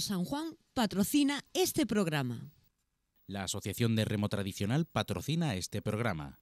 San Juan patrocina este programa. La Asociación de Remo Tradicional patrocina este programa.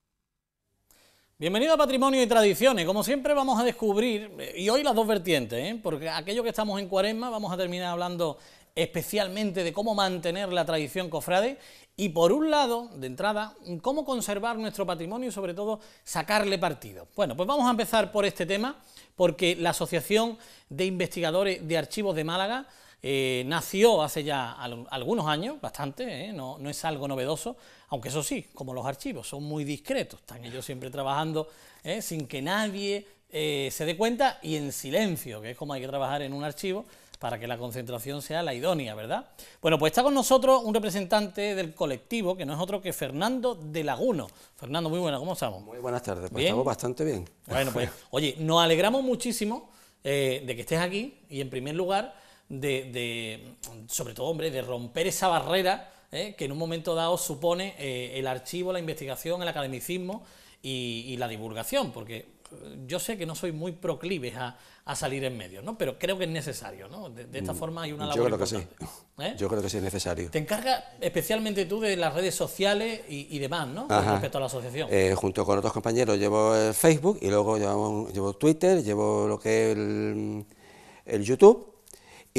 Bienvenido a Patrimonio y Tradiciones. Como siempre vamos a descubrir, eh, y hoy las dos vertientes, ¿eh? porque aquello que estamos en cuaresma vamos a terminar hablando especialmente de cómo mantener la tradición cofrade y por un lado, de entrada, cómo conservar nuestro patrimonio y sobre todo sacarle partido. Bueno, pues vamos a empezar por este tema porque la Asociación de Investigadores de Archivos de Málaga eh, nació hace ya algunos años, bastante, ¿eh? no, es algo novedoso, aunque eso sí, como los archivos, son muy discretos, están ellos siempre trabajando ¿eh? sin que nadie se dé cuenta y en silencio, que es como hay que trabajar en un archivo para que la concentración sea la idónea, ¿verdad? Bueno, pues está con nosotros un representante del colectivo, que no es otro que Fernando de Laguno. Fernando, muy buenas, ¿cómo estamos? Muy buenas tardes, pues estamos bastante bien. Bueno, pues, oye, nos alegramos muchísimo de que estés aquí y en primer lugar de, sobre todo, hombre, de romper esa barrera ¿eh? que en un momento dado supone eh, el archivo, la investigación, el academicismo y, la divulgación, porque eh, yo sé que no soy muy proclive a, salir en medio ¿no? Pero creo que es necesario, ¿no? De, esta mm, forma hay una labor Yo creo que sí. Yo creo que sí es necesario. Te encargas especialmente tú de las redes sociales y, demás, ¿no? respecto a la asociación. junto con otros compañeros llevo Facebook y luego llevo, llevo Twitter, llevo lo que es el, el YouTube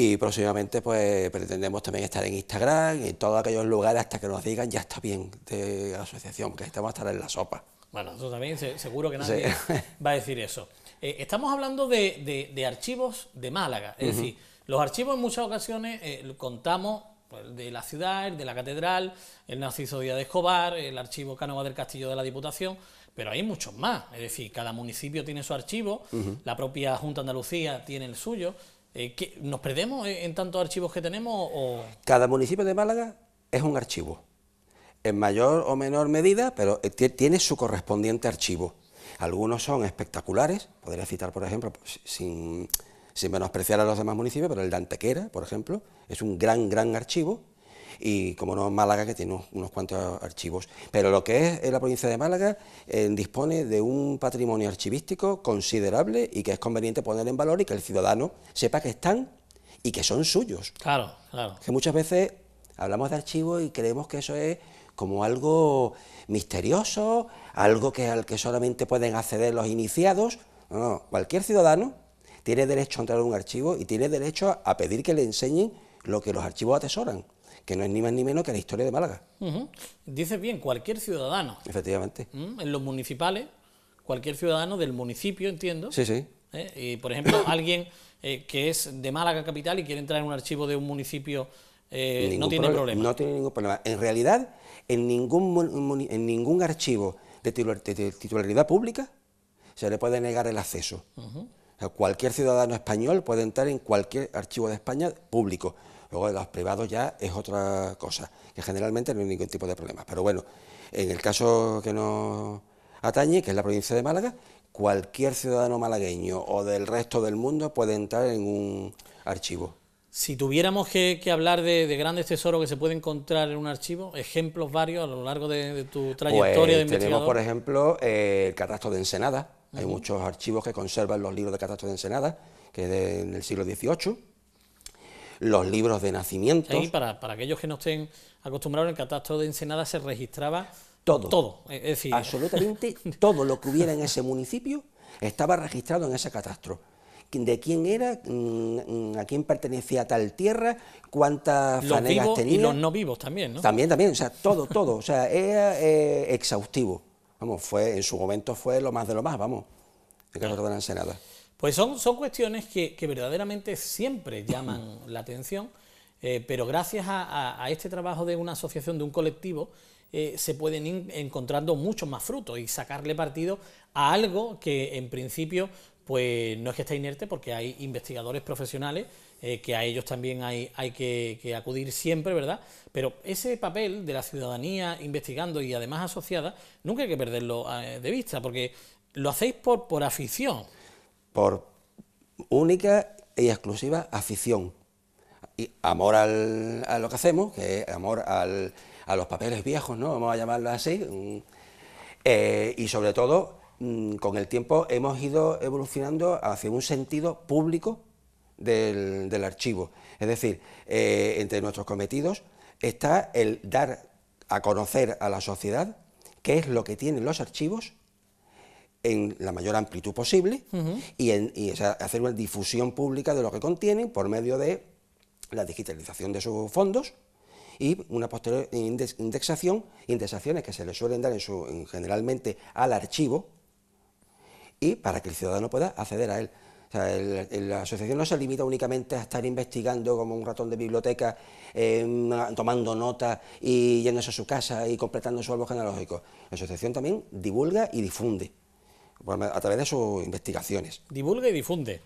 y próximamente pues pretendemos también estar en Instagram y en todos aquellos lugares hasta que nos digan ya está bien de la asociación, que estamos a estar en la sopa. Bueno, eso también seguro que nadie va a decir eso. Eh, estamos hablando de, archivos de Málaga, es decir, los archivos en muchas ocasiones eh, contamos pues, de la ciudad, de la catedral, el Narciso Díaz de Escobar, el archivo Cánova del Castillo de la Diputación, pero hay muchos más, es decir, cada municipio tiene su archivo, la propia Junta Andalucía tiene el suyo, eh, ¿Nos perdemos en tantos archivos que tenemos? Cada municipio de Málaga es un archivo, en mayor o menor medida, pero eh, tiene su correspondiente archivo. Algunos son espectaculares, podría citar, por ejemplo, pues, sin, sin menospreciar a los demás municipios, pero el de Antequera, por ejemplo, es un gran, gran archivo y como no Málaga, que tiene unos, cuantos archivos. Pero lo que es la provincia de Málaga eh, dispone de un patrimonio archivístico considerable y que es conveniente poner en valor y que el ciudadano sepa que están y que son suyos. Claro, claro. Que muchas veces hablamos de archivos y creemos que eso es como algo misterioso, algo que, al que solamente pueden acceder los iniciados. No, no, cualquier ciudadano tiene derecho a entrar a un archivo y tiene derecho a pedir que le enseñen lo que los archivos atesoran que no es ni más ni menos que la historia de Málaga. Dices bien, cualquier ciudadano. Efectivamente. Mm, en los municipales, cualquier ciudadano del municipio, entiendo. Sí, sí. Eh, y, por ejemplo, alguien eh, que es de Málaga capital y quiere entrar en un archivo de un municipio, eh, no tiene problema, No tiene ningún problema. En realidad, en ningún, en ningún archivo de titularidad pública se le puede negar el acceso. cualquier ciudadano español puede entrar en cualquier archivo de España público Luego de los privados ya es otra cosa, que generalmente no hay ningún tipo de problema. Pero bueno, en el caso que nos atañe, que es la provincia de Málaga, cualquier ciudadano malagueño o del resto del mundo puede entrar en un archivo. Si tuviéramos que, hablar de, grandes tesoros que se pueden encontrar en un archivo, ejemplos varios a lo largo de, tu pues, trayectoria de investigador. Tenemos, por ejemplo, eh, el catastro de Ensenada. Hay muchos archivos que conservan los libros de catastro de Ensenada, que es del siglo XVIII los libros de nacimiento. Y para, aquellos que no estén acostumbrados, el catastro de Ensenada se registraba todo. Todo, es decir... Absolutamente todo lo que hubiera en ese municipio estaba registrado en ese catastro de quién era, mm, a quién pertenecía tal tierra, cuántas los fanegas vivos Y los no vivos también, ¿no? También, también, o sea, todo, todo. O sea, era eh, exhaustivo. Vamos, fue, en su momento fue lo más de lo más, vamos, en caso de la Ensenada. Pues son, son cuestiones que, verdaderamente siempre llaman la atención, eh, pero gracias a, este trabajo de una asociación, de un colectivo, eh, se pueden ir encontrando muchos más frutos y sacarle partido a algo que en principio pues no es que esté inerte porque hay investigadores profesionales eh, que a ellos también hay, hay que, que, acudir siempre, ¿verdad? Pero ese papel de la ciudadanía investigando y además asociada, nunca hay que perderlo de vista, porque lo hacéis por, por afición, por única y e exclusiva afición. Y amor a lo que hacemos, que es amor a los papeles viejos, ¿no? Vamos a llamarlo así. Mm. Eh, y sobre todo, mm, con el tiempo hemos ido evolucionando hacia un sentido público del, archivo. Es decir, eh, entre nuestros cometidos está el dar a conocer a la sociedad qué es lo que tienen los archivos en la mayor amplitud posible y, en, hacer una difusión pública de lo que contienen por medio de la digitalización de sus fondos y una posterior indexación, indexaciones que se le suelen dar en generalmente al archivo y para que el ciudadano pueda acceder a él. la asociación no se limita únicamente a estar investigando como un ratón de biblioteca, em, tomando notas y yéndose a su casa y completando su árbol genealógico. La asociación también divulga y difunde a través de sus investigaciones. Divulga y difunde.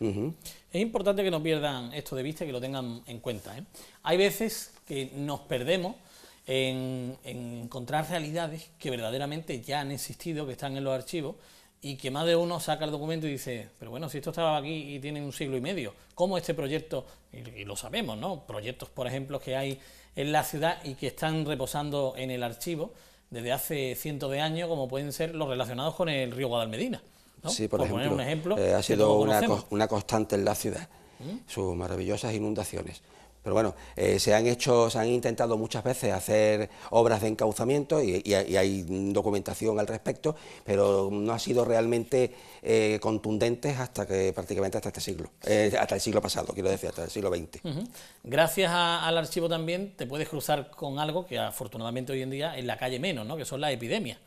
Es importante que no pierdan esto de vista y que lo tengan en cuenta. ¿eh? Hay veces que nos perdemos en, encontrar realidades que verdaderamente ya han existido, que están en los archivos, y que más de uno saca el documento y dice, pero bueno, si esto estaba aquí y tiene un siglo y medio, ¿cómo este proyecto, y lo sabemos, ¿no? Proyectos, por ejemplo, que hay en la ciudad y que están reposando en el archivo, desde hace cientos de años, como pueden ser los relacionados con el río Guadalmedina. Sí, por, ejemplo, eh, ha sido una, constante en la ciudad, ¿Mm? sus maravillosas inundaciones. Pero bueno, eh, se han hecho, se han intentado muchas veces hacer obras de encauzamiento y, hay documentación al respecto, pero no ha sido realmente eh, contundentes hasta que prácticamente hasta este siglo, eh, hasta el siglo pasado, quiero decir, hasta el siglo XX. Gracias al archivo también te puedes cruzar con algo que afortunadamente hoy en día en la calle menos, ¿no? Que son las epidemias.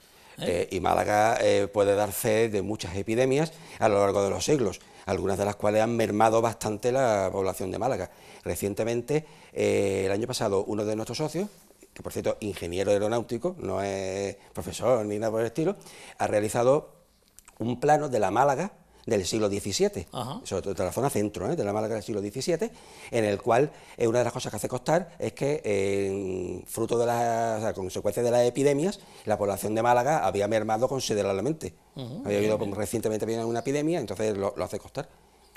y Málaga puede dar fe de muchas epidemias a lo largo de los siglos algunas de las cuales han mermado bastante la población de Málaga. Recientemente, eh, el año pasado, uno de nuestros socios, que por cierto, ingeniero aeronáutico, no es profesor ni nada por el estilo, ha realizado un plano de la Málaga del siglo XVII, sobre todo de la zona centro, ¿eh? de la Málaga del siglo XVII, en el cual eh, una de las cosas que hace costar es que, fruto de las consecuencias de las epidemias, la población de Málaga había mermado considerablemente. había habido recientemente había una epidemia, entonces lo, hace costar.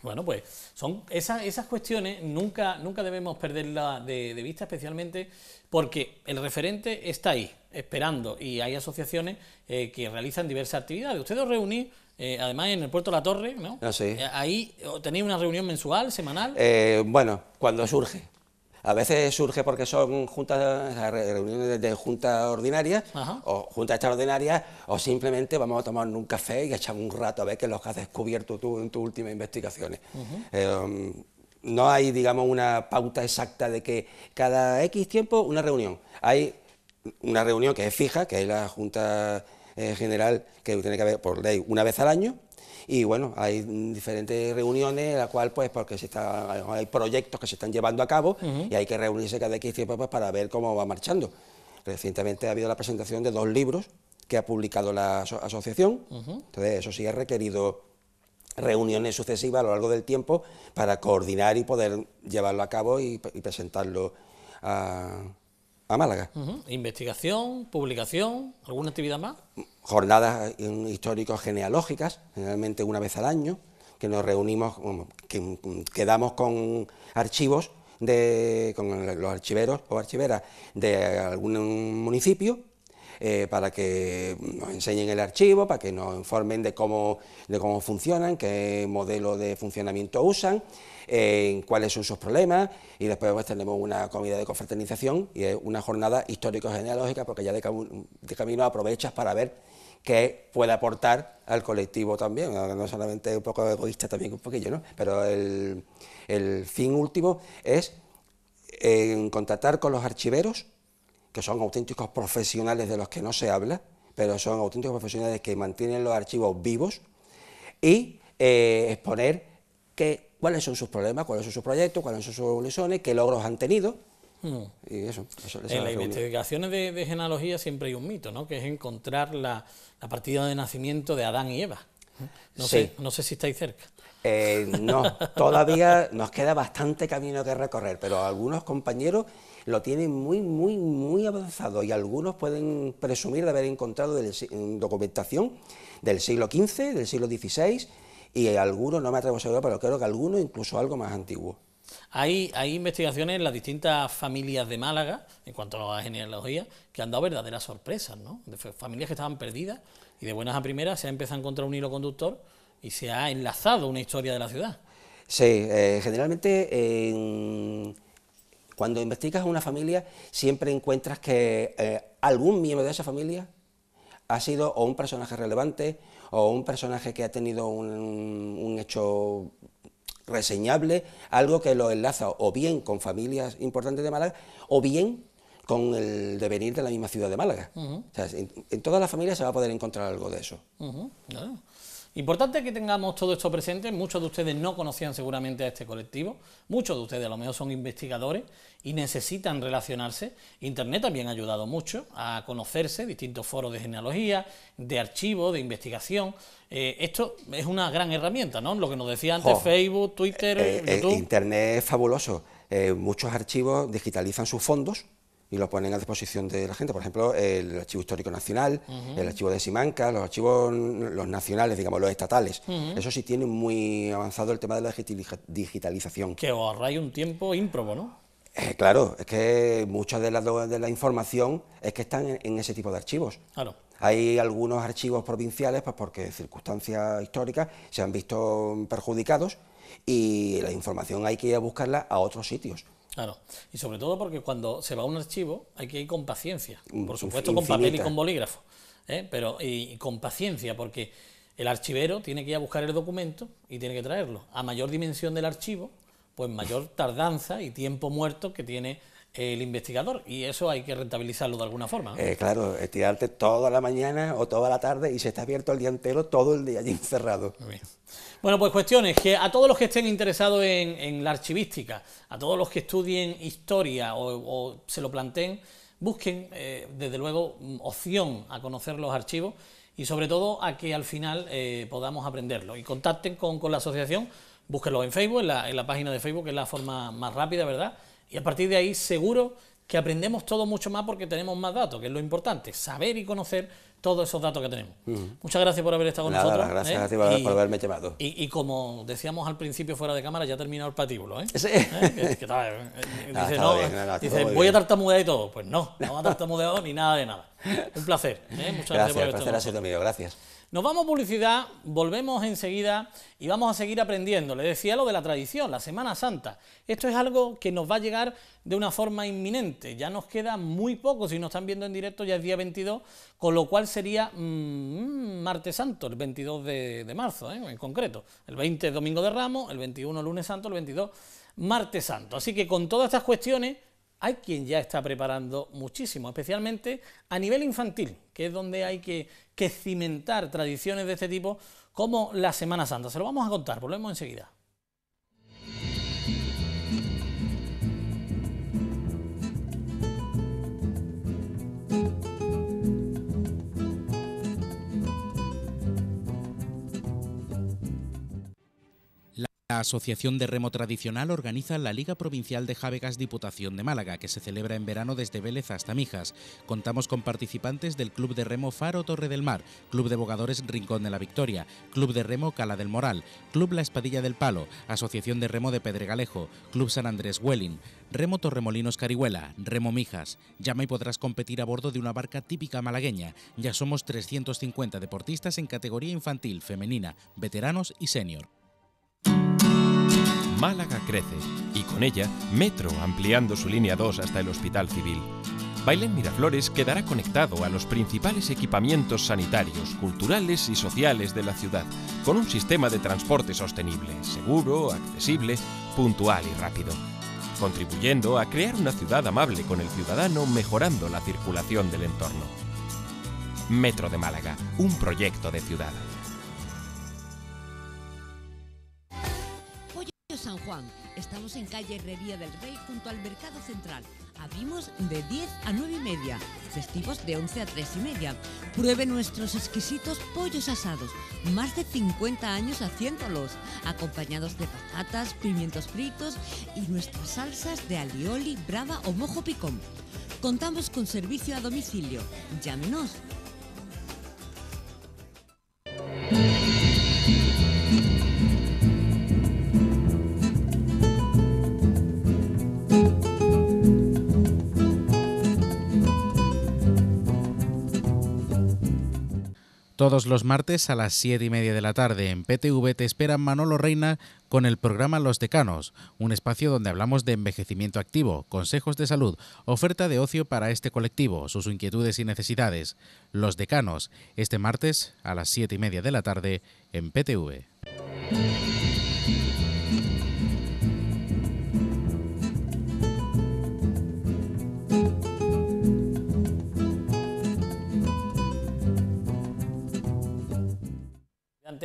Bueno, pues son esas, cuestiones nunca, nunca debemos perderlas de, vista, especialmente porque el referente está ahí, esperando, y hay asociaciones eh, que realizan diversas actividades. Ustedes reunís eh, además en el Puerto La Torre, ¿no? Ah, eh, ahí oh, tenéis una reunión mensual, semanal. Eh, bueno, cuando surge. A veces surge porque son juntas, reuniones de junta ordinarias o juntas extraordinarias o simplemente vamos a tomar un café y echamos un rato a ver qué es lo que has descubierto tú en tus últimas investigaciones. Um, no hay, digamos, una pauta exacta de que cada X tiempo una reunión. Hay una reunión que es fija, que es la junta eh, general que tiene que haber por ley una vez al año. Y bueno, hay diferentes reuniones, en las cuales, pues, porque hay proyectos que se están llevando a cabo y hay que reunirse cada X tiempo pues, para ver cómo va marchando. Recientemente ha habido la presentación de dos libros que ha publicado la asociación. Entonces, eso sí ha requerido reuniones sucesivas a lo largo del tiempo para coordinar y poder llevarlo a cabo y, y presentarlo a a Málaga. Investigación, publicación, ¿alguna actividad más? Jornadas eh, históricos genealógicas, generalmente una vez al año, que nos reunimos, que mm, quedamos con archivos de, con los archiveros o archiveras de algún municipio eh, para que nos enseñen el archivo, para que nos informen de cómo, de cómo funcionan, qué modelo de funcionamiento usan, eh, cuáles son sus problemas y después pues, tenemos una comida de confraternización y una jornada histórico-genealógica porque ya de, camino aprovechas para ver qué puede aportar al colectivo también, no solamente un poco egoísta también un poquillo, ¿no? pero el, fin último es eh, contactar con los archiveros que son auténticos profesionales de los que no se habla, pero son auténticos profesionales que mantienen los archivos vivos, y eh, exponer cuáles son sus problemas, cuáles son sus proyectos, cuáles son sus evoluciones, qué logros han tenido. Hmm. Y eso, en las investigaciones de, genealogía siempre hay un mito, ¿no? que es encontrar la, partida de nacimiento de Adán y Eva. No, sé, no sé si estáis cerca. Eh, no, todavía nos queda bastante camino que recorrer, pero algunos compañeros lo tienen muy, muy, muy avanzado y algunos pueden presumir de haber encontrado documentación del siglo XV, del siglo XVI y algunos, no me atrevo a asegurar, pero creo que algunos incluso algo más antiguo. Hay, hay, investigaciones en las distintas familias de Málaga, en cuanto a la genealogía, que han dado verdaderas sorpresas, ¿no? De familias que estaban perdidas y de buenas a primeras se ha empezado a encontrar un hilo conductor y se ha enlazado una historia de la ciudad. Sí, eh, generalmente en cuando investigas una familia, siempre encuentras que eh, algún miembro de esa familia ha sido o un personaje relevante o un personaje que ha tenido un, hecho reseñable, algo que lo enlaza o bien con familias importantes de Málaga o bien con el devenir de la misma ciudad de Málaga. en, toda la familia se va a poder encontrar algo de eso. Importante que tengamos todo esto presente, muchos de ustedes no conocían seguramente a este colectivo, muchos de ustedes a lo mejor son investigadores y necesitan relacionarse. Internet también ha ayudado mucho a conocerse, distintos foros de genealogía, de archivos, de investigación. Eh, esto es una gran herramienta, ¿no? Lo que nos decía antes, Facebook, Twitter, eh, eh, Internet es fabuloso. muchos archivos digitalizan sus fondos, y lo ponen a disposición de la gente. Por ejemplo, el Archivo Histórico Nacional, el Archivo de Simanca, los archivos los nacionales, digamos, los estatales. Eso sí tiene muy avanzado el tema de la digitalización. Que ahorra un tiempo ímprobo, ¿no? Eh, claro, es que muchas de la, de la información es que están en, ese tipo de archivos. Claro. Hay algunos archivos provinciales, pues porque circunstancias históricas se han visto perjudicados y la información hay que ir a buscarla a otros sitios. Claro, y sobre todo porque cuando se va a un archivo hay que ir con paciencia, mm, por supuesto con papel y con bolígrafo, ¿eh? pero y con paciencia porque el archivero tiene que ir a buscar el documento y tiene que traerlo. A mayor dimensión del archivo, pues mayor tardanza y tiempo muerto que tiene el investigador y eso hay que rentabilizarlo de alguna forma. Eh, claro, estirarte toda la mañana o toda la tarde y se está abierto el día entero, todo el día allí encerrado. Bueno, pues cuestiones que a todos los que estén interesados en, la archivística, a todos los que estudien historia o, se lo planteen, busquen eh, desde luego opción a conocer los archivos y sobre todo a que al final eh, podamos aprenderlo y contacten con, la asociación, búsquenlo en Facebook, en la, en la página de Facebook, que es la forma más rápida, ¿verdad? Y a partir de ahí seguro que aprendemos todo mucho más porque tenemos más datos, que es lo importante, saber y conocer todos esos datos que tenemos. Mm. Muchas gracias por haber estado con nosotros. Gracias ¿eh? por, haberme llamado. Y, como decíamos al principio fuera de cámara, ya ha terminado el patíbulo. ¿eh? Sí. ¿Eh? Eh, dice, no, dice voy a tartamudear y todo. Pues no, no va a tartamudear ni nada de nada. Un placer. Muchas gracias, por haber estado. Un placer ha gracias. Nos vamos a publicidad, volvemos enseguida y vamos a seguir aprendiendo. Le decía lo de la tradición, la Semana Santa. Esto es algo que nos va a llegar de una forma inminente. Ya nos queda muy poco, si nos están viendo en directo ya es día 22, con lo cual sería mm, martes santo, el 22 de, marzo ¿eh? en concreto. El 20 domingo de Ramos, el 21 lunes santo, el 22 martes santo. Así que con todas estas cuestiones hay quien ya está preparando muchísimo, especialmente a nivel infantil, que es donde hay que, que cimentar tradiciones de este tipo como la Semana Santa. Se lo vamos a contar, volvemos enseguida. La Asociación de Remo Tradicional organiza la Liga Provincial de Jávegas Diputación de Málaga, que se celebra en verano desde Vélez hasta Mijas. Contamos con participantes del Club de Remo Faro Torre del Mar, Club de Bogadores Rincón de la Victoria, Club de Remo Cala del Moral, Club La Espadilla del Palo, Asociación de Remo de Pedregalejo, Club San Andrés Welling, Remo Torremolinos Carihuela, Remo Mijas. Llama y podrás competir a bordo de una barca típica malagueña. Ya somos 350 deportistas en categoría infantil, femenina, veteranos y senior. Málaga crece y con ella Metro ampliando su línea 2 hasta el Hospital Civil. Bailén Miraflores quedará conectado a los principales equipamientos sanitarios, culturales y sociales de la ciudad, con un sistema de transporte sostenible, seguro, accesible, puntual y rápido, contribuyendo a crear una ciudad amable con el ciudadano mejorando la circulación del entorno. Metro de Málaga, un proyecto de ciudad. Juan. Estamos en calle Herrería del Rey junto al Mercado Central. Abrimos de 10 a 9 y media, festivos de 11 a 3 y media. Pruebe nuestros exquisitos pollos asados, más de 50 años haciéndolos, acompañados de patatas, pimientos fritos y nuestras salsas de alioli, brava o mojo picón. Contamos con servicio a domicilio. Llámenos. Todos los martes a las 7 y media de la tarde en PTV te espera Manolo Reina con el programa Los Decanos, un espacio donde hablamos de envejecimiento activo, consejos de salud, oferta de ocio para este colectivo, sus inquietudes y necesidades. Los Decanos, este martes a las 7 y media de la tarde en PTV.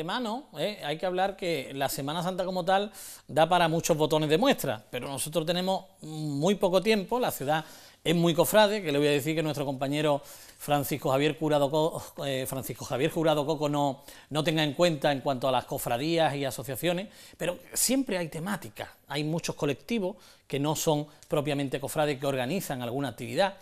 Mano, ¿eh? hay que hablar que la Semana Santa como tal da para muchos botones de muestra, pero nosotros tenemos muy poco tiempo, la ciudad es muy cofrade, que le voy a decir que nuestro compañero Francisco Javier, Curado eh, Francisco Javier Jurado Coco no, no tenga en cuenta en cuanto a las cofradías y asociaciones, pero siempre hay temáticas, hay muchos colectivos que no son propiamente cofrades que organizan alguna actividad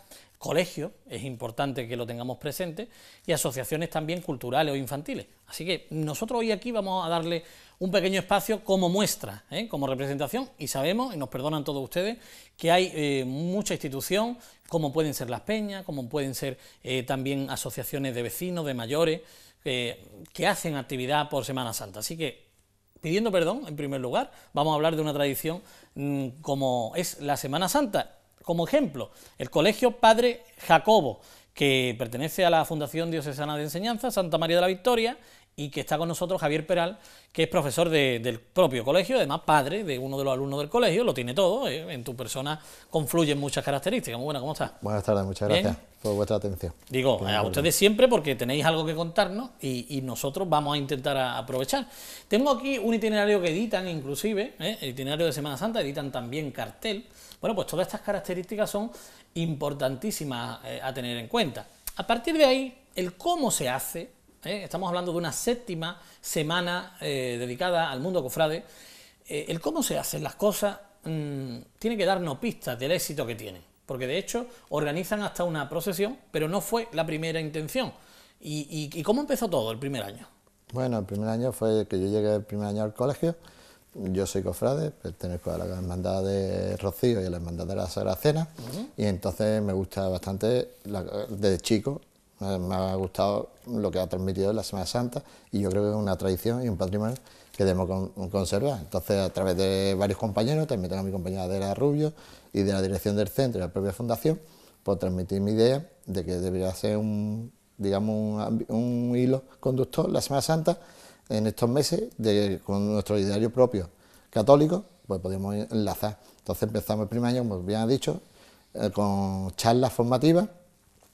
colegios, es importante que lo tengamos presente, y asociaciones también culturales o infantiles. Así que nosotros hoy aquí vamos a darle un pequeño espacio como muestra, ¿eh? como representación, y sabemos, y nos perdonan todos ustedes, que hay eh, mucha institución, como pueden ser las peñas, como pueden ser eh, también asociaciones de vecinos, de mayores, que hacen actividad por Semana Santa. Así que pidiendo perdón, en primer lugar, vamos a hablar de una tradición mm, como es la Semana Santa como ejemplo, el Colegio Padre Jacobo, que pertenece a la Fundación Diocesana de Enseñanza Santa María de la Victoria y que está con nosotros Javier Peral, que es profesor del propio colegio, además padre de uno de los alumnos del colegio, lo tiene todo, ¿eh? en tu persona confluyen muchas características. Muy buenas, ¿cómo estás? Buenas tardes, muchas gracias por vuestra atención. Digo, a ustedes siempre porque tenéis algo que contarnos y, nosotros vamos a intentar aprovechar. Tengo aquí un itinerario que editan inclusive, ¿eh? el itinerario de Semana Santa, editan también cartel bueno, pues todas estas características son importantísimas eh, a tener en cuenta. A partir de ahí, el cómo se hace, eh, estamos hablando de una séptima semana eh, dedicada al mundo cofrade, el cómo se hacen las cosas mm, tiene que darnos pistas del éxito que tienen, porque de hecho organizan hasta una procesión, pero no fue la primera intención. y cómo empezó todo el primer año? Bueno, el primer año fue que yo llegué el primer año al colegio yo soy cofrade, pertenezco a la Hermandad de Rocío y a la Hermandad de la Cena, y entonces me gusta bastante, desde chico, me ha gustado lo que ha transmitido la Semana Santa, y yo creo que es una tradición y un patrimonio que debemos conservar. Entonces, a través de varios compañeros, también tengo a mi compañera de la Rubio y de la dirección del centro y la propia fundación, por pues transmitir mi idea de que debería ser un, digamos, un hilo conductor la Semana Santa en estos meses con nuestro ideario propio católico, pues podemos enlazar. Entonces empezamos el primer año, como bien ha dicho, eh, con charlas formativas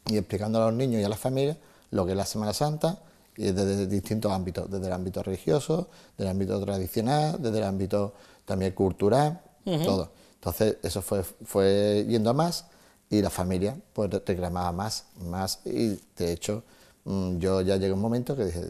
y explicando a los niños y a las familias lo que es la Semana Santa y desde distintos ámbitos, desde el ámbito religioso, desde el ámbito tradicional, desde el ámbito también cultural, todo. Entonces eso fue, fue yendo a más y la familia pues reclamaba más, más y de hecho Mm, yo ya llegué a un momento que dije,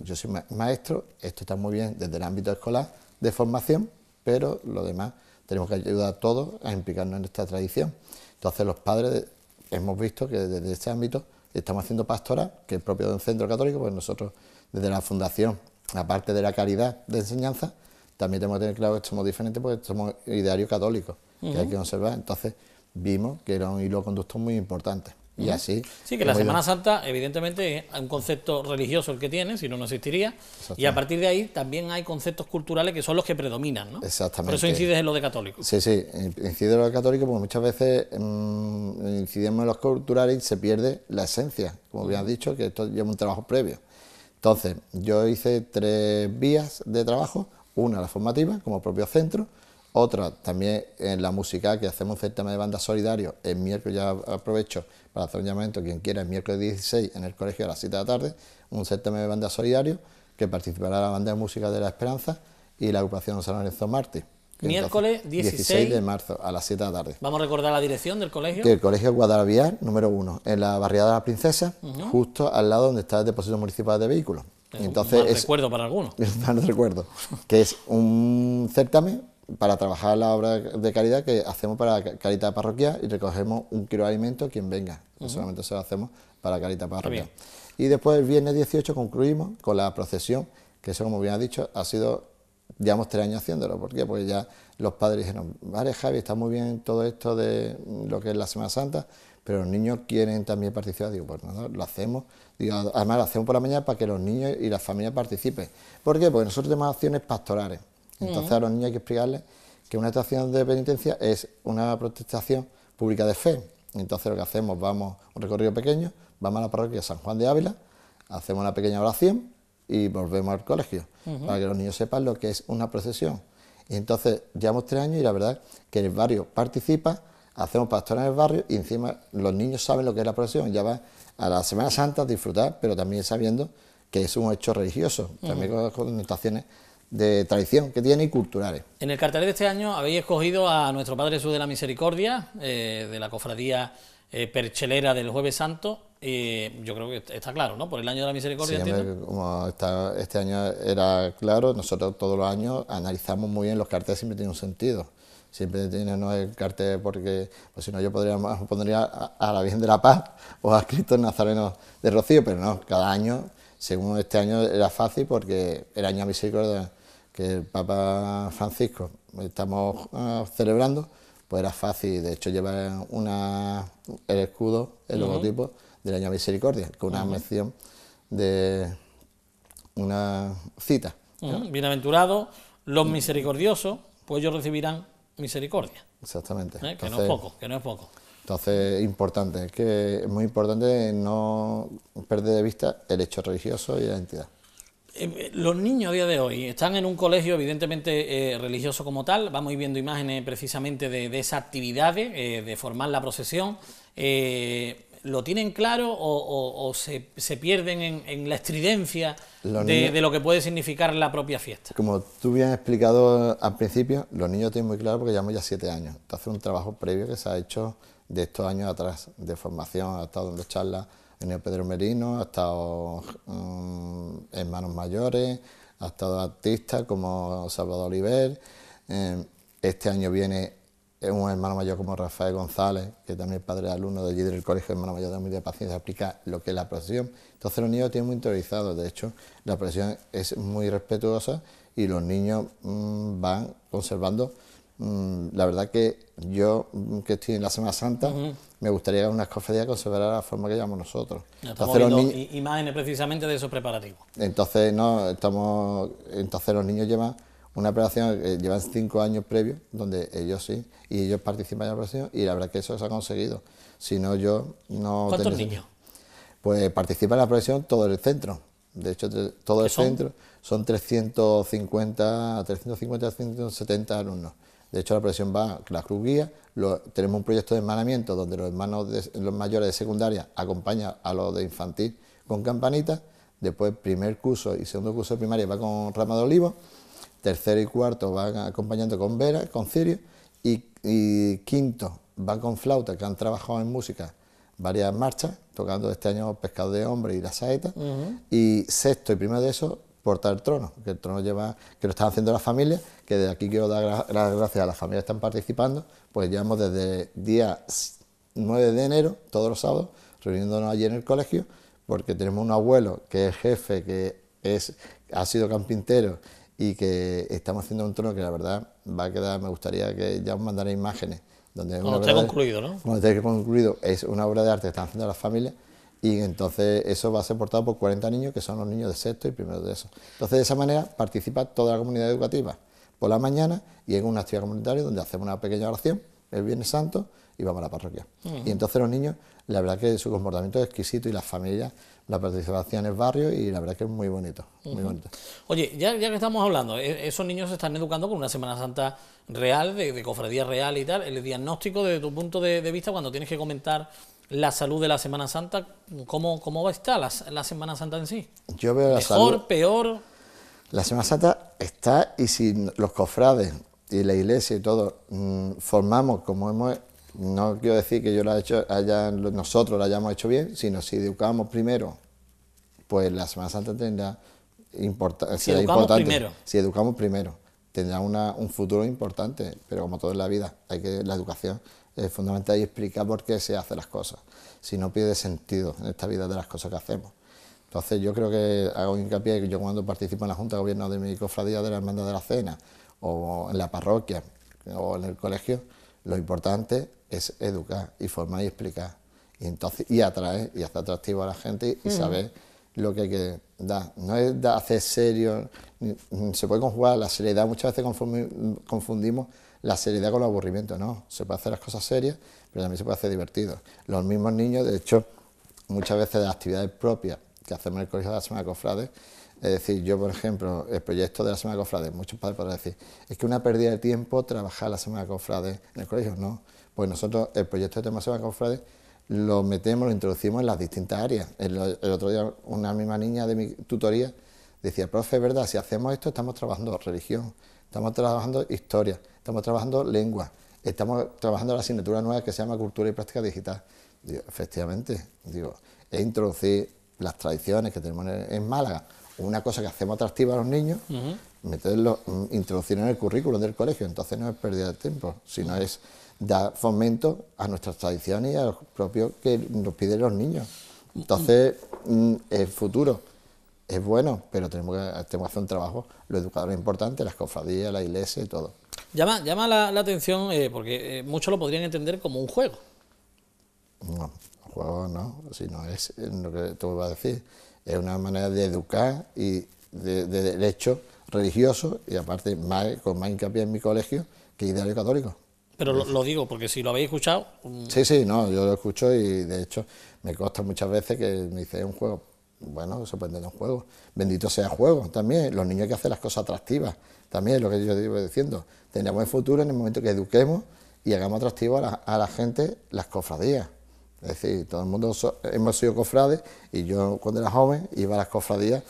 yo soy maestro, esto está muy bien desde el ámbito escolar de formación, pero lo demás tenemos que ayudar a todos a implicarnos en esta tradición. Entonces los padres hemos visto que desde este ámbito estamos haciendo pastora, que es propio de un centro católico, pues nosotros desde la fundación, aparte de la calidad de enseñanza, también tenemos que tener claro que somos diferentes porque somos idearios católicos, que hay que conservar. Entonces vimos que era un hilo conductor muy importante y así. Sí, que la Semana Santa, evidentemente, es un concepto religioso el que tiene, si no, no existiría. Y a partir de ahí también hay conceptos culturales que son los que predominan, ¿no? Exactamente. Por eso incides en lo de católico. Sí, sí, incide en lo de católico porque muchas veces mm, incidimos en los culturales y se pierde la esencia, como bien has dicho, que esto lleva un trabajo previo. Entonces, yo hice tres vías de trabajo, una la formativa, como propio centro, otra también en la música que hacemos un certamen de banda solidario, el miércoles ya aprovecho para hacer un llamamiento, quien quiera, el miércoles 16 en el colegio a las 7 de la tarde, un certamen de banda solidario que participará la banda de música de La Esperanza y la agrupación San Lorenzo Martí. Miércoles 16, de marzo a las 7 de la tarde. Vamos a recordar la dirección del colegio. Que el colegio Guadalaviar, número 1, en la barriada de la Princesa, justo al lado donde está el depósito municipal de vehículos. un recuerdo para algunos. un recuerdo. Que es un certamen para trabajar la obra de caridad que hacemos para Caridad Parroquial y recogemos un kilo de alimento quien venga. Solamente se lo hacemos para Caridad Parroquial. Y después el viernes 18 concluimos con la procesión, que eso como bien ha dicho, ha sido, digamos tres años haciéndolo. ¿Por qué? Porque ya los padres dijeron, vale Javi, está muy bien todo esto de lo que es la Semana Santa, pero los niños quieren también participar. Digo, pues nada, lo hacemos. además lo hacemos por la mañana para que los niños y las familias participen. ¿Por qué? Porque nosotros tenemos acciones pastorales. Entonces mm. a los niños hay que explicarles que una estación de penitencia es una protestación pública de fe. Entonces lo que hacemos, vamos un recorrido pequeño, vamos a la parroquia San Juan de Ávila, hacemos una pequeña oración y volvemos al colegio, para que los niños sepan lo que es una procesión. Y entonces llevamos tres años y la verdad que el barrio participa, hacemos pastores en el barrio y encima los niños saben lo que es la procesión, ya van a la Semana Santa a disfrutar, pero también sabiendo que es un hecho religioso, también con las con connotaciones de tradición que tiene y culturales. En el cartel de este año habéis escogido a nuestro Padre Jesús de la Misericordia, eh, de la cofradía eh, perchelera del Jueves Santo. Eh, yo creo que está claro, ¿no? Por el año de la misericordia. Sí, como está, este año era claro, nosotros todos los años analizamos muy bien los carteles, siempre tiene un sentido siempre tiene el cartel porque pues si no yo podría pondría a, la Virgen de la Paz o a Cristo Nazareno de Rocío, pero no, cada año, según este año era fácil porque el año de misericordia el Papa Francisco estamos ah, celebrando, pues era fácil, de hecho llevar el escudo, el logotipo del año de misericordia, con una mención de una cita. Bienaventurados los mm. misericordiosos, pues ellos recibirán misericordia. Exactamente. ¿Eh? que no es poco, que no es poco. Entonces, importante, es que es muy importante no perder de vista el hecho religioso y la identidad. Eh, los niños a día de hoy están en un colegio evidentemente eh, religioso como tal, vamos viendo imágenes precisamente de, esas actividades, eh, de formar la procesión, ¿lo tienen claro o, se, pierden en, la estridencia de, lo que puede significar la propia fiesta? Como tú bien has explicado al principio, los niños tienen muy claro porque llevamos ya siete años, entonces un trabajo previo que se ha hecho de estos años atrás, de formación, hasta donde charlas venido Pedro Merino, ha estado Hermanos mm, Mayores, ha estado artistas como Salvador Oliver. Em, este año viene un hermano mayor como Rafael González, que también es padre alumno de allí del Colegio Hermano Mayor de Humilde de Paciencia, aplica lo que es la profesión. Entonces los niños tienen muy interiorizado, de hecho la profesión es muy respetuosa y los niños mm, van conservando Mm, la verdad que yo, mm, que estoy en la Semana Santa, me gustaría que una escofedía conservara la forma que llevamos nosotros. imágenes precisamente de esos preparativos. Entonces, no, estamos, entonces los niños llevan una preparación, que eh, llevan cinco años previos, donde ellos sí, y ellos participan en la profesión y la verdad que eso se ha conseguido. Si no, yo no... ¿Cuántos niños? Pues participa en la profesión todo el centro. De hecho, todo el centro son 350, 350 a 370 alumnos. De hecho, la presión va, la cruz guía, tenemos un proyecto de hermanamiento donde los hermanos de, los mayores de secundaria acompañan a los de infantil con campanita, después primer curso y segundo curso de primaria va con rama de olivo, tercero y cuarto van acompañando con vera, con cirio, y, quinto va con flauta, que han trabajado en música varias marchas, tocando este año Pescado de Hombre y La Saeta, y sexto y primero de eso portar el trono, que el trono lleva, que lo están haciendo las familias, que de aquí quiero dar las gracias a las familias que están participando, pues llevamos desde el día 9 de enero, todos los sábados, reuniéndonos allí en el colegio, porque tenemos un abuelo que es jefe, que es, ha sido campintero y que estamos haciendo un trono que la verdad va a quedar, me gustaría que ya os mandara imágenes. Donde cuando concluido, ¿no? Cuando esté concluido, es una obra de arte que están haciendo las familias y entonces eso va a ser portado por 40 niños, que son los niños de sexto y primero de eso. Entonces de esa manera participa toda la comunidad educativa por la mañana y en una actividad comunitaria donde hacemos una pequeña oración el Viernes Santo y vamos a la parroquia. Mm. Y entonces los niños, la verdad que su comportamiento es exquisito y las familias, la participación en el barrio y la verdad que es muy bonito, muy Oye, ya, que estamos hablando, e, esos niños se están educando con una Semana Santa real, de, cofradía real y tal, el diagnóstico desde tu punto de, de vista cuando tienes que comentar la salud de la Semana Santa, ¿cómo, cómo va a estar la, Semana Santa en sí? Yo veo la salud. peor. La Semana Santa está y si los cofrades y la iglesia y todo mm, formamos como hemos no quiero decir que yo la he hecho, nosotros la hayamos hecho bien, sino si educamos primero, pues la Semana Santa tendrá Si educamos primero, tendrá una, un futuro importante, pero como todo en la vida, hay que la educación es fundamental y explicar por qué se hacen las cosas. Si no pierde sentido en esta vida de las cosas que hacemos. Entonces yo creo que hago hincapié, ...que yo cuando participo en la Junta de Gobierno de mi cofradía de la Hermandad de la Cena, o en la parroquia, o en el colegio, lo importante es educar y formar y explicar. Y, entonces, y atraer, y hacer atractivo a la gente y saber lo que hay que dar. No es hacer serio, se puede conjugar la seriedad, muchas veces confundimos la seriedad con el aburrimiento, no, se puede hacer las cosas serias, pero también se puede hacer divertido. Los mismos niños, de hecho, muchas veces de las actividades propias que hacemos en el colegio de la Semana de Cofrades, es decir, yo, por ejemplo, el proyecto de la Semana de Cofrades, muchos padres podrán decir, es que una pérdida de tiempo trabajar la Semana de Cofrades en el colegio, no, pues nosotros el proyecto de tema Semana de Cofrades lo metemos, lo introducimos en las distintas áreas. El, otro día una misma niña de mi tutoría decía, profe, es verdad, si hacemos esto estamos trabajando religión, estamos trabajando historia, estamos trabajando lengua, estamos trabajando la asignatura nueva que se llama Cultura y Práctica Digital. efectivamente, digo, es introducir las tradiciones que tenemos en, Málaga, una cosa que hacemos atractiva a los niños, mm, introducirlo en el currículum del colegio, entonces no es pérdida de tiempo, sino es dar fomento a nuestras tradiciones y a los propios que nos piden los niños. Entonces, mm, el futuro es bueno, pero tenemos que, tenemos hacer un trabajo, ...lo educador es importante, las cofradías, la iglesia y todo. Llama, llama la, atención eh, porque eh, muchos lo podrían entender como un juego. No, un juego no, si no es, eh, lo que te vas a decir, es una manera de educar y de, derecho religioso y aparte con más hincapié en mi colegio que ideario católico. Pero lo, digo, porque si lo habéis escuchado... Mm, sí, sí, no, yo lo escucho y de hecho me consta muchas veces que me dice un juego, bueno, se pueden tener un juego. Bendito sea el juego también. Los niños hay que hacer las cosas atractivas. También es lo que yo digo diciendo. ...tenemos el futuro en el momento que eduquemos y hagamos atractivo a la, gente las cofradías. Es decir, todo el mundo hemos sido cofrades y yo cuando era joven iba a las cofradías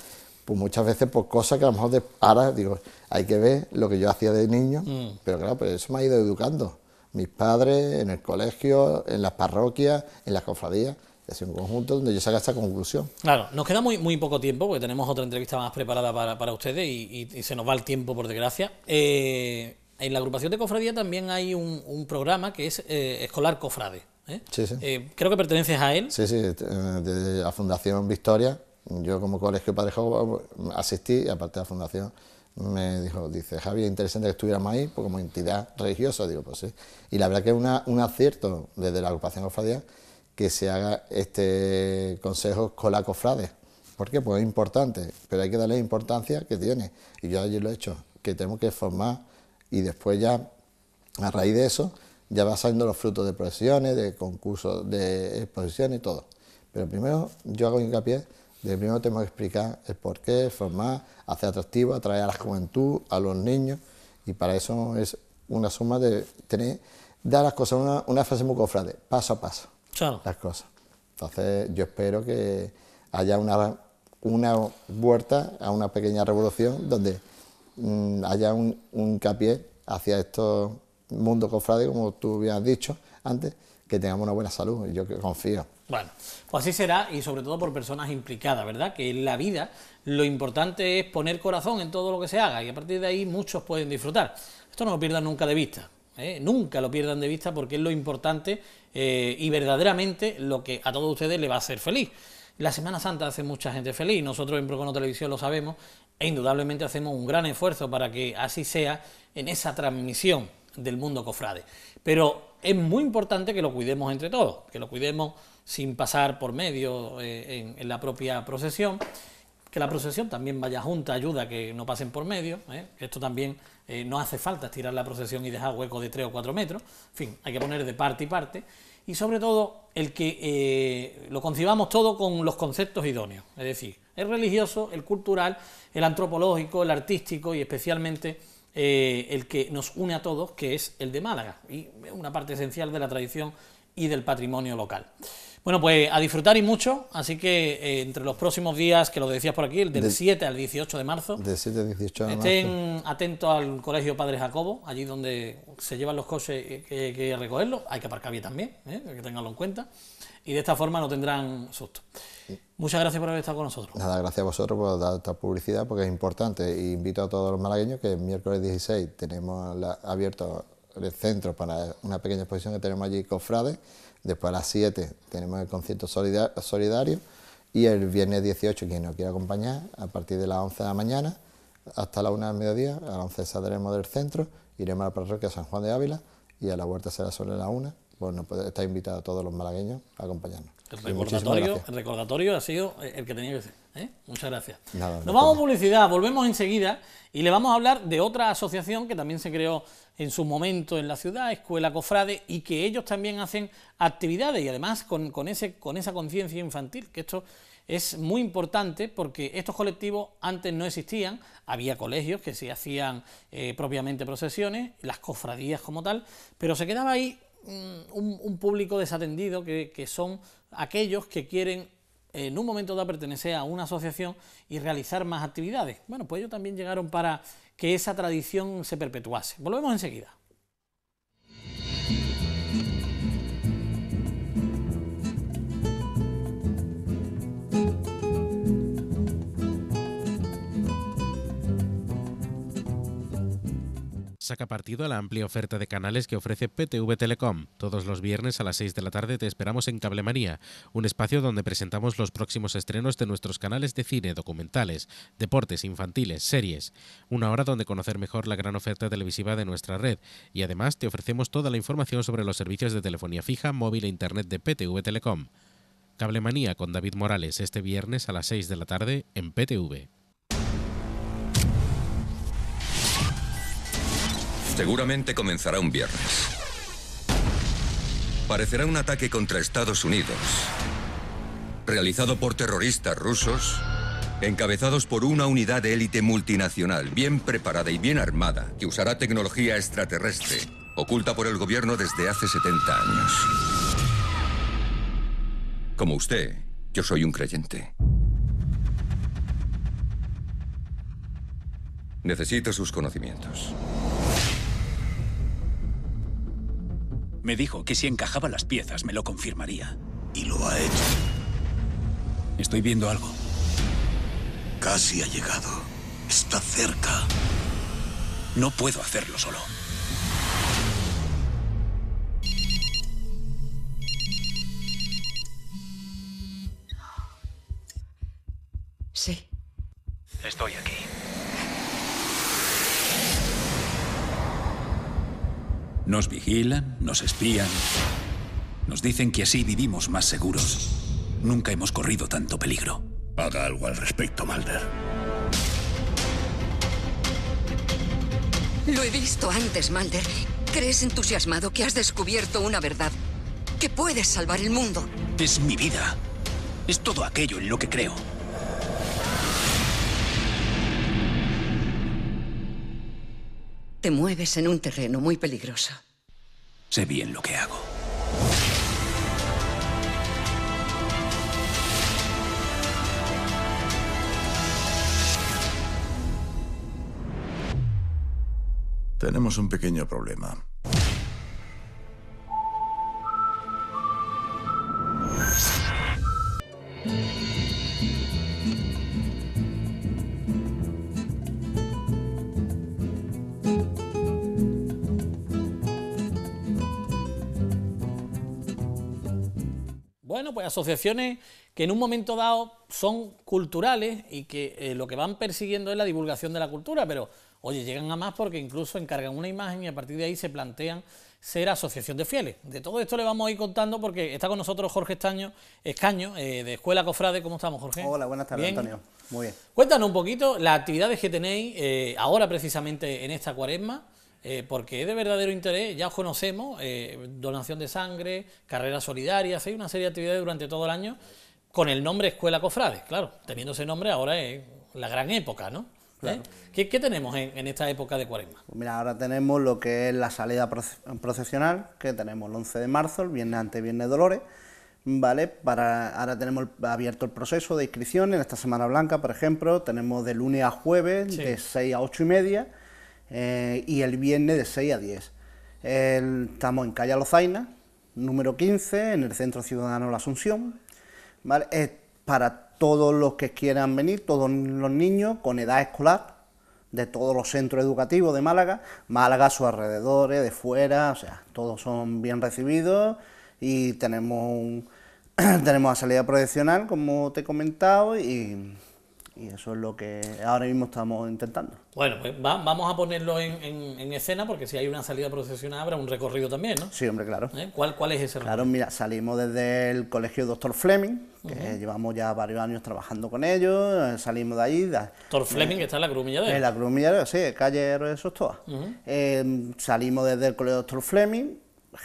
pues muchas veces por cosas que a lo mejor de, ahora digo, hay que ver lo que yo hacía de niño, mm. pero claro, pues eso me ha ido educando. Mis padres, en el colegio, en las parroquias, en las cofradías. ...es un conjunto donde yo saca esta conclusión. Claro, nos queda muy, muy poco tiempo porque tenemos otra entrevista más preparada para, ustedes y, se nos va el tiempo, por desgracia. Eh, en la agrupación de cofradía también hay un, programa que es eh, Escolar Cofrade. ¿eh? creo que perteneces a él. Sí, sí, de la Fundación Victoria. Yo como colegio padre asistí, aparte de la fundación, me dijo, dice, Javier, interesante que estuviéramos ahí, como entidad religiosa, digo, pues sí. Y la verdad que es un acierto desde la agrupación cofradía que se haga este consejo con la cofrade. ¿Por qué? Pues es importante, pero hay que darle importancia que tiene. Y yo allí lo he hecho, que tenemos que formar y después ya, a raíz de eso, ya va saliendo los frutos de profesiones, de concursos, de exposiciones y todo. Pero primero yo hago hincapié de primero tenemos que explicar el qué formar, hacer atractivo, atraer a la juventud, a los niños, y para eso es una suma de tener, dar las cosas, una, una frase muy cofrade, paso a paso las cosas. Entonces yo espero que haya una, una vuelta a una pequeña revolución donde mm, haya un, un hincapié hacia estos mundos cofrades, como tú habías dicho antes, que tengamos una buena salud, yo que confío. Bueno, pues así será y sobre todo por personas implicadas, ¿verdad? Que en la vida lo importante es poner corazón en todo lo que se haga y a partir de ahí muchos pueden disfrutar. Esto no lo pierdan nunca de vista. ¿eh? nunca lo pierdan de vista porque es lo importante eh, y verdaderamente lo que a todos ustedes le va a hacer feliz. La Semana Santa hace mucha gente feliz, nosotros en Procono Televisión lo sabemos e indudablemente hacemos un gran esfuerzo para que así sea en esa transmisión del mundo cofrade. Pero es muy importante que lo cuidemos entre todos, que lo cuidemos sin pasar por medio eh, en, la propia procesión que la procesión también vaya junta, ayuda a que no pasen por medio. Esto también eh, no hace falta estirar la procesión y dejar hueco de 3 o 4 metros, en fin, hay que poner de parte y parte, y sobre todo el que eh, lo concibamos todo con los conceptos idóneos, es decir, el religioso, el cultural, el antropológico, el artístico y especialmente eh, el que nos une a todos, que es el de Málaga, y una parte esencial de la tradición y del patrimonio local. Bueno, pues a disfrutar y mucho, así que eh, entre los próximos días, que lo decías por aquí, del 7 al 18 de marzo, estén atentos al Colegio Padre Jacobo, allí donde se llevan los coches eh, que hay que recogerlos, hay que aparcar bien también, ¿eh? hay que tenganlo en cuenta, y de esta forma no tendrán susto. Muchas gracias por haber estado con nosotros. Nada, gracias a vosotros por dar esta publicidad, porque es importante, y invito a todos los malagueños que el miércoles 16 tenemos abierto el centro para una pequeña exposición que tenemos allí, cofrade. Después a las 7 tenemos el concierto solidario y el viernes 18, quien nos quiera acompañar, a partir de las 11 de la mañana hasta la 1 del mediodía, a las 11 saldremos del centro, iremos a la parroquia San Juan de Ávila y a la vuelta será sobre la 1. Bueno, pues está invitado a todos los malagueños a acompañarnos. El pues recordatorio, recordatorio ha sido el que tenía que ser. ¿eh? Muchas gracias. Nos vamos a publicidad, volvemos enseguida y le vamos a hablar de otra asociación que también se creó en su momento en la ciudad, Escuela Cofrade, y que ellos también hacen actividades y además con, ese, con esa conciencia infantil, que esto es muy importante porque estos colectivos antes no existían, había colegios que se hacían eh, propiamente procesiones, las cofradías como tal, pero se quedaba ahí Mm, un, público desatendido que, que, son aquellos que quieren eh, en un momento dado pertenecer a una asociación y realizar más actividades. Bueno, pues ellos también llegaron para que esa tradición se perpetuase. Volvemos enseguida. Saca partido a la amplia oferta de canales que ofrece PTV Telecom. Todos los viernes a las 6 de la tarde te esperamos en Cablemanía, un espacio donde presentamos los próximos estrenos de nuestros canales de cine, documentales, deportes, infantiles, series. Una hora donde conocer mejor la gran oferta televisiva de nuestra red y además te ofrecemos toda la información sobre los servicios de telefonía fija, móvil e internet de PTV Telecom. Cablemanía con David Morales este viernes a las 6 de la tarde en PTV. Seguramente comenzará un viernes. Parecerá un ataque contra Estados Unidos, realizado por terroristas rusos, encabezados por una unidad de élite multinacional, bien preparada y bien armada, que usará tecnología extraterrestre, oculta por el gobierno desde hace 70 años. Como usted, yo soy un creyente. Necesito sus conocimientos. Me dijo que si encajaba las piezas me lo confirmaría. Y lo ha hecho. Estoy viendo algo. Casi ha llegado. Está cerca. No puedo hacerlo solo. Sí. Estoy aquí. Nos vigilan, nos espían. Nos dicen que así vivimos más seguros. Nunca hemos corrido tanto peligro. Haga algo al respecto, Mulder. Lo he visto antes, Mulder. Crees entusiasmado que has descubierto una verdad. Que puedes salvar el mundo. Es mi vida. Es todo aquello en lo que creo. Te mueves en un terreno muy peligroso. Sé bien lo que hago. Tenemos un pequeño problema. pues asociaciones que en un momento dado son culturales y que eh, lo que van persiguiendo es la divulgación de la cultura, pero oye, llegan a más porque incluso encargan una imagen y a partir de ahí se plantean ser asociación de fieles. De todo esto le vamos a ir contando porque está con nosotros Jorge Estaño, Escaño, eh, de Escuela Cofrade. ¿Cómo estamos, Jorge? Hola, buenas tardes, Antonio. Muy bien. Cuéntanos un poquito las actividades que tenéis eh, ahora precisamente en esta cuaresma eh, porque es de verdadero interés, ya conocemos, eh, donación de sangre, carreras solidarias, hay una serie de actividades durante todo el año con el nombre Escuela Cofrades, claro, teniendo ese nombre ahora es la gran época, ¿no? ¿Eh? ¿Qué, tenemos en, esta época de cuaresma? Pues mira, ahora tenemos lo que es la salida procesional, que tenemos el 11 de marzo, el viernes antes, viernes Dolores, ¿vale? Para, ahora tenemos abierto el proceso de inscripción en esta Semana Blanca, por ejemplo, tenemos de lunes a jueves, de 6 a 8 y media, eh, y el viernes de 6 a 10. estamos en Calle Lozaina, número 15, en el Centro Ciudadano la Asunción. Es para todos los que quieran venir, todos los niños con edad escolar de todos los centros educativos de Málaga, Málaga, sus alrededores, de fuera, o sea, todos son bien recibidos y tenemos, tenemos la salida profesional, como te he comentado, y y eso es lo que ahora mismo estamos intentando. Bueno, pues vamos a ponerlo en, escena porque si hay una salida procesional habrá un recorrido también, ¿no? Sí, hombre, claro. ¿Eh? ¿Cuál, es ese recorrido? Claro, mira, salimos desde el colegio Doctor Fleming, que llevamos ya varios años trabajando con ellos, eh, salimos de ahí. Doctor Fleming, está en la Grumilladera. En la Grumilladera, sí, calle Héroe Sostoa. Em, salimos desde el colegio Doctor Fleming,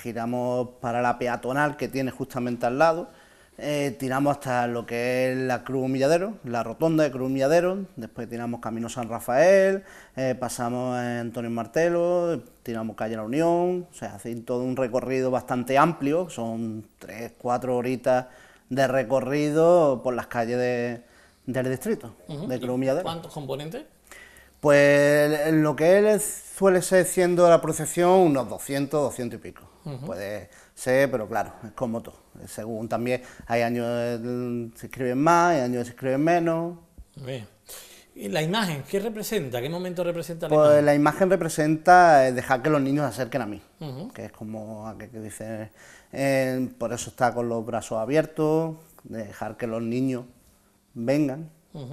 giramos para la peatonal que tiene justamente al lado eh, tiramos hasta lo que es la Cruz Milladero, la rotonda de Cruz Milladero, después tiramos Camino San Rafael, eh, pasamos Antonio Martelo, tiramos Calle La Unión, o sea, hacen todo un recorrido bastante amplio, son 3-4 horitas de recorrido por las calles del distrito, de Cruz Milladero. ¿Cuántos componentes? Pues lo que él suele ser siendo la procesión unos 200, 200 y pico. Puede ser, pero claro, es como todo. Según también hay años que eh, se escriben más, hay años que se escriben menos. Bien. ¿Y la imagen? ¿Qué representa? ¿Qué momento representa la pues la imagen representa eh, dejar que los niños se acerquen a mí, que es como aquel que dice, eh, por eso está con los brazos abiertos, dejar que los niños vengan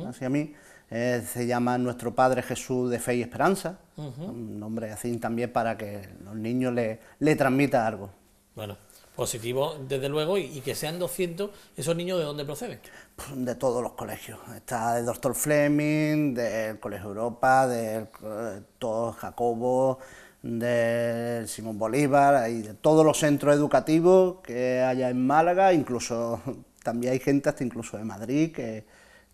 hacia mí. Eh, se llama Nuestro Padre Jesús de Fe y Esperanza, un nombre así también para que los niños le, le transmita algo. Bueno, positivo desde luego y, que sean 200, ¿esos niños de dónde proceden? Pues de todos los colegios, está el Doctor Fleming, del Colegio Europa, de eh, todos, Jacobo, del Simón Bolívar y de todos los centros educativos que haya en Málaga, incluso también hay gente hasta incluso de Madrid que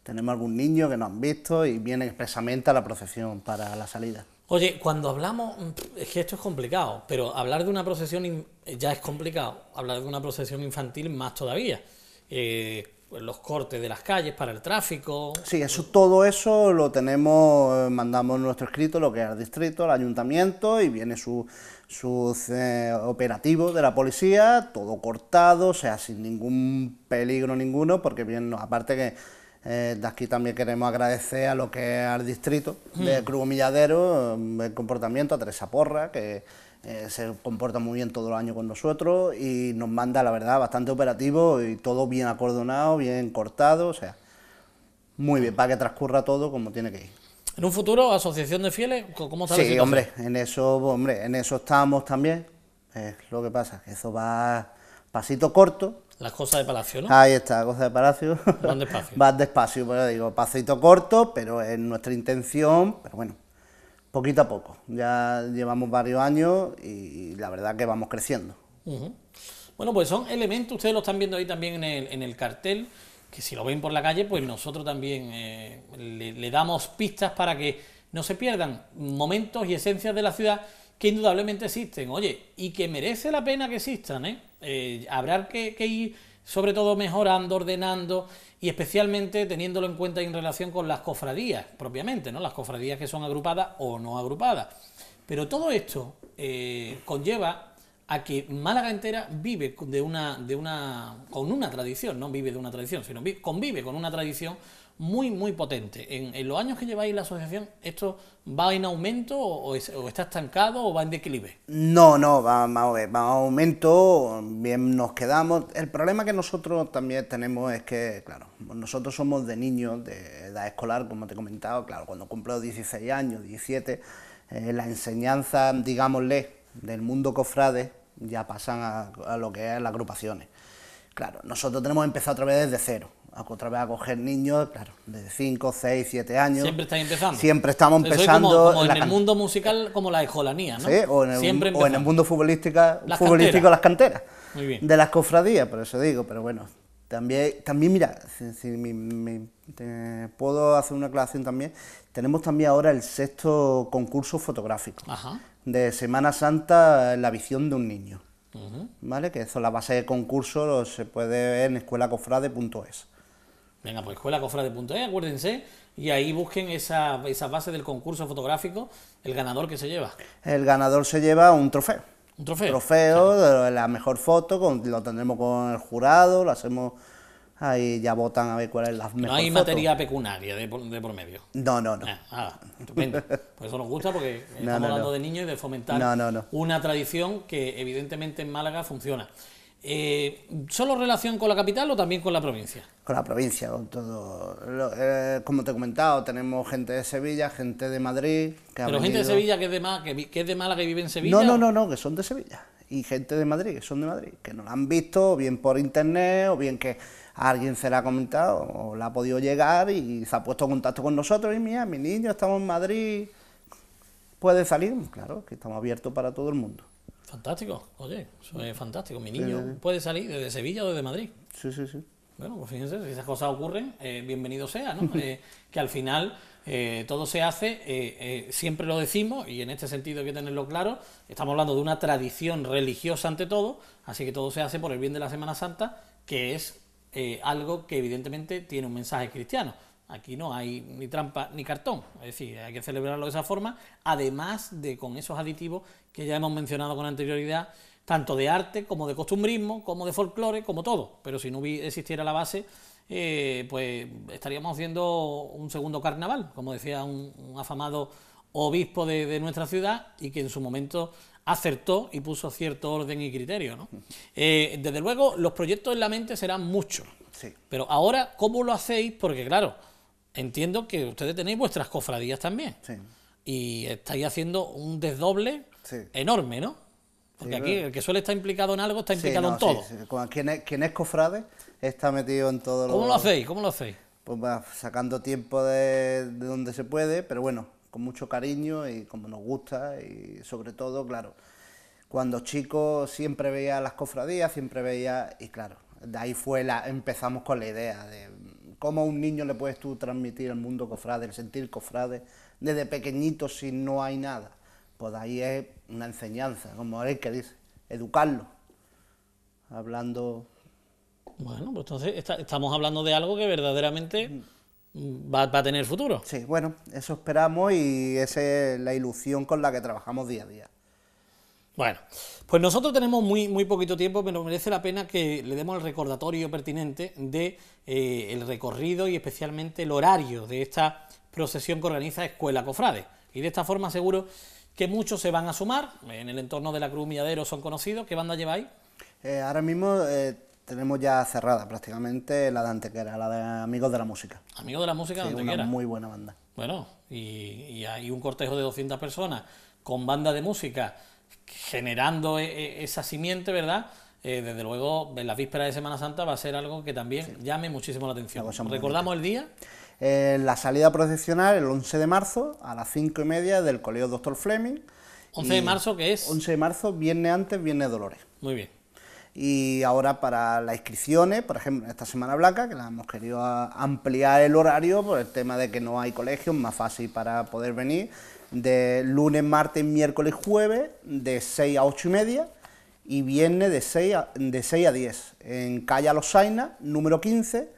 tenemos algún niño que nos han visto y viene expresamente a la procesión para la salida. Oye, cuando hablamos, mm, es que esto es complicado, pero hablar de una procesión eh, ya es complicado, hablar de una procesión infantil más todavía. Eh, pues los cortes de las calles para el tráfico. Sí, eso, todo eso lo tenemos, eh, mandamos nuestro escrito, lo que es al distrito, al ayuntamiento, y viene su, su eh, operativo de la policía, todo cortado, o sea, sin ningún peligro ninguno, porque bien, aparte que eh, de aquí también queremos agradecer a lo que al distrito de hmm. Cruz Humilladero, mm, el comportamiento, a Teresa Porra, que eh, se comporta muy bien todos los años con nosotros y nos manda, la verdad, bastante operativo y todo bien acordonado, bien cortado, o sea, muy bien, para que transcurra todo como tiene que ir. ¿En un futuro, asociación de fieles? ¿Cómo está Sí, hombre, en eso, hombre, en eso estamos también. Es lo que pasa, eso va pasito corto, las cosas de palacio, ¿no? Ahí está, cosas de palacio. Van despacio. Van despacio, pero pues, digo, paseito corto, pero es nuestra intención, pero bueno, poquito a poco. Ya llevamos varios años y la verdad que vamos creciendo. Bueno, pues son elementos, ustedes lo están viendo ahí también en el, cartel, que si lo ven por la calle, pues nosotros también eh, le, le damos pistas para que no se pierdan momentos y esencias de la ciudad que indudablemente existen, oye, y que merece la pena que existan, ¿eh? Eh, habrá que, ir sobre todo mejorando, ordenando y especialmente teniéndolo en cuenta en relación con las cofradías propiamente, ¿no? las cofradías que son agrupadas o no agrupadas. Pero todo esto eh, conlleva a que Málaga entera vive de una, de una, con una tradición, no vive de una tradición, sino convive con una tradición muy, muy potente. En, los años que lleváis la asociación, ¿esto va en aumento o, está estancado o va en declive? No, no, va, va, en aumento, bien nos quedamos. El problema que nosotros también tenemos es que, claro, nosotros somos de niños de edad escolar, como te he comentado, claro, cuando cumplo 16 años, 17, eh, la enseñanza, digámosle, del mundo cofrade ya pasan a, a lo que es las agrupaciones. Claro, nosotros tenemos empezado otra vez desde cero otra vez a coger niños, claro, de 5, 6, 7 años. Siempre estáis empezando. Siempre estamos empezando. Como, en, el mundo musical, como la ejolanía, ¿no? Sí, o en el, mundo futbolístico las, futbolístico, canteras. las canteras. Muy bien. De las cofradías, por eso digo, pero bueno. También, también mira, si, puedo hacer una aclaración también, tenemos también ahora el sexto concurso fotográfico de Semana Santa, la visión de un niño. ¿Vale? Que eso la base de concurso se puede ver en escuelacofrade.es. Venga, pues escuelacofrade.es, acuérdense, y ahí busquen esa, esa base del concurso fotográfico, el ganador que se lleva. El ganador se lleva un trofeo. Un trofeo. Trofeo, de la mejor foto, lo tendremos con el jurado, lo hacemos ahí ya votan a ver cuál es la mejor. No hay materia pecunaria de, de por medio. No, no, no. Ah, ah estupendo. Pues eso nos gusta, porque estamos hablando de niños y de fomentar una tradición que evidentemente en Málaga funciona. Eh, ¿Solo relación con la capital o también con la provincia? Con la provincia, con todo. Eh, como te he comentado, tenemos gente de Sevilla, gente de Madrid. Que ¿Pero gente de Sevilla que es de, que, es de Málaga y vive en Sevilla? No, no, no, no, que son de Sevilla. Y gente de Madrid, que son de Madrid, que nos la han visto bien por internet o bien que alguien se la ha comentado o la ha podido llegar y se ha puesto en contacto con nosotros. Y mira, mi niño, estamos en Madrid. Puede salir, claro, que estamos abiertos para todo el mundo. Fantástico, oye, eso es fantástico. Mi niño puede salir desde Sevilla o desde Madrid. Sí, sí, sí. Bueno, pues fíjense, si esas cosas ocurren, eh, bienvenido sea, ¿no? Eh, que al final eh, todo se hace, siempre lo decimos, y en este sentido hay que tenerlo claro, estamos hablando de una tradición religiosa ante todo, así que todo se hace por el bien de la Semana Santa, que es algo que evidentemente tiene un mensaje cristiano. Aquí no hay ni trampa ni cartón, es decir, hay que celebrarlo de esa forma, además de con esos aditivos que ya hemos mencionado con anterioridad, tanto de arte como de costumbrismo, como de folclore, como todo. Pero si no existiera la base, eh, pues estaríamos haciendo un segundo carnaval, como decía un, afamado obispo de, nuestra ciudad y que en su momento acertó y puso cierto orden y criterio. Eh, desde luego, los proyectos en la mente serán muchos. Pero ahora, ¿cómo lo hacéis? Porque claro, entiendo que ustedes tenéis vuestras cofradías también. Y estáis haciendo un desdoble enorme, ¿no? Porque aquí el que suele estar implicado en algo está implicado en todo. Quien es, es, cofrade está metido en todo. ¿Cómo lo, hacéis? ¿Cómo lo hacéis? Pues va sacando tiempo de, donde se puede, pero bueno, con mucho cariño y como nos gusta y sobre todo, claro, cuando chico siempre veía las cofradías, siempre veía, y claro, de ahí fue la, empezamos con la idea de cómo a un niño le puedes tú transmitir el mundo cofrade, el sentir cofrade desde pequeñito si no hay nada pues ahí es una enseñanza, como el que dice, educarlo, hablando... Bueno, pues entonces estamos hablando de algo que verdaderamente mm. va, a tener futuro. Sí, bueno, eso esperamos y esa es la ilusión con la que trabajamos día a día. Bueno, pues nosotros tenemos muy, muy poquito tiempo, pero merece la pena que le demos el recordatorio pertinente de eh, el recorrido y especialmente el horario de esta procesión que organiza Escuela Cofrade. Y de esta forma seguro que muchos se van a sumar. En el entorno de la Cruz Milladero son conocidos. ¿Qué banda lleváis? Eh, ahora mismo eh, tenemos ya cerrada prácticamente la de Antequera, la de Amigos de la Música. Amigos de la Música muy buena banda. Bueno, y, hay un cortejo de 200 personas con banda de música generando e, e, esa simiente, ¿verdad? Eh, desde luego, en la víspera de Semana Santa va a ser algo que también llame muchísimo la atención. ¿Recordamos el día? la salida procesional el 11 de marzo a las 5 y media del Colegio Doctor Fleming. ¿11 de marzo qué es? 11 de marzo, viernes antes, viernes Dolores. Muy bien. Y ahora para las inscripciones, por ejemplo, esta Semana Blanca, que la hemos querido ampliar el horario por el tema de que no hay colegios, más fácil para poder venir, de lunes, martes, miércoles, jueves, de 6 a 8 y media, y viernes de 6 a, de 6 a 10, en Calle Los número 15,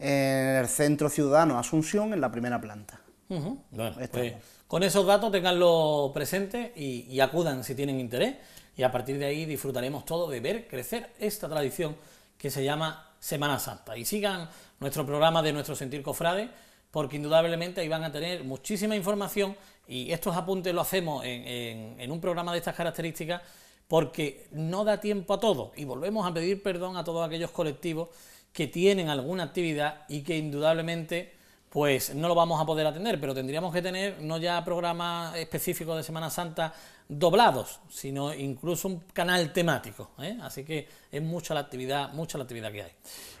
en el Centro Ciudadano Asunción, en la primera planta. Pues, con esos datos tenganlo presente y, acudan si tienen interés y a partir de ahí disfrutaremos todo de ver crecer esta tradición que se llama Semana Santa. Y sigan nuestro programa de nuestro Sentir Cofrade, porque indudablemente ahí van a tener muchísima información y estos apuntes lo hacemos en, en, un programa de estas características porque no da tiempo a todo y volvemos a pedir perdón a todos aquellos colectivos que tienen alguna actividad y que indudablemente pues no lo vamos a poder atender, pero tendríamos que tener no ya programas específicos de Semana Santa doblados, sino incluso un canal temático. ¿eh? Así que es mucha la actividad, mucha la actividad que hay.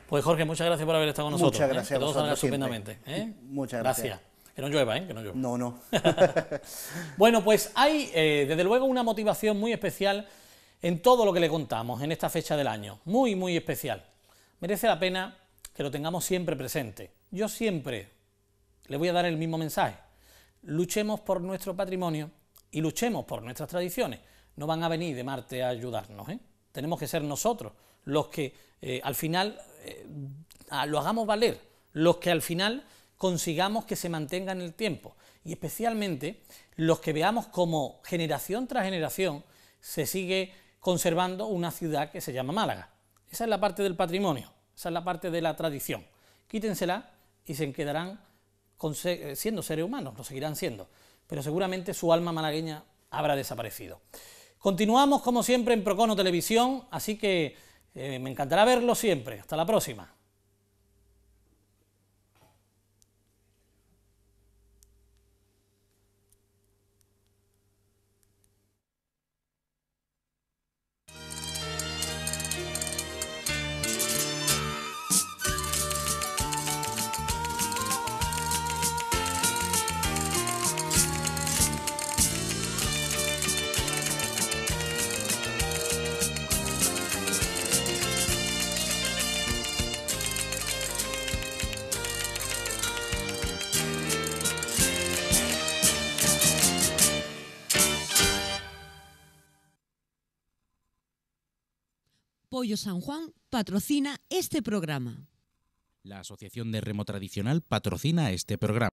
Pues Jorge, muchas gracias por haber estado con nosotros. ¿eh? ¿eh? Muchas gracias. todos Que estupendamente. Muchas gracias. Que no llueva, ¿eh? Que no llueva. No, no. bueno, pues hay desde luego una motivación muy especial en todo lo que le contamos en esta fecha del año. Muy, muy especial merece la pena que lo tengamos siempre presente. Yo siempre le voy a dar el mismo mensaje. Luchemos por nuestro patrimonio y luchemos por nuestras tradiciones. No van a venir de Marte a ayudarnos. ¿eh? Tenemos que ser nosotros los que eh, al final eh, lo hagamos valer, los que al final consigamos que se mantenga en el tiempo y especialmente los que veamos como generación tras generación se sigue conservando una ciudad que se llama Málaga. Esa es la parte del patrimonio, esa es la parte de la tradición. Quítensela y se quedarán eh, siendo seres humanos, lo seguirán siendo, pero seguramente su alma malagueña habrá desaparecido. Continuamos como siempre en Procono Televisión, así que eh, me encantará verlo siempre. Hasta la próxima. Pollo San Juan patrocina este programa. La Asociación de Remo Tradicional patrocina este programa.